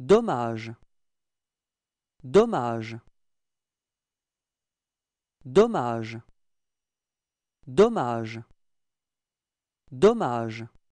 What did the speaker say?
Dommage Dommage Dommage Dommage Dommage